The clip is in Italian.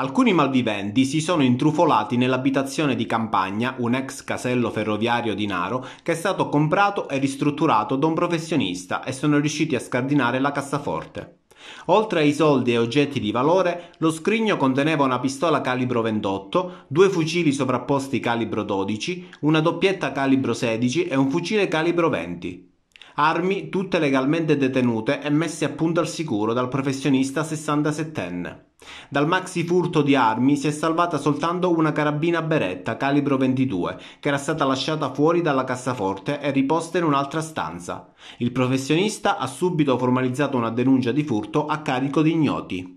Alcuni malviventi si sono intrufolati nell'abitazione di campagna, un ex casello ferroviario di Naro, che è stato comprato e ristrutturato da un professionista e sono riusciti a scardinare la cassaforte. Oltre ai soldi e oggetti di valore, lo scrigno conteneva una pistola calibro 28, due fucili sovrapposti calibro 12, una doppietta calibro 16 e un fucile calibro 20 armi tutte legalmente detenute e messe a punto al sicuro dal professionista 67enne. Dal maxi furto di armi si è salvata soltanto una carabina beretta calibro 22 che era stata lasciata fuori dalla cassaforte e riposta in un'altra stanza. Il professionista ha subito formalizzato una denuncia di furto a carico di ignoti.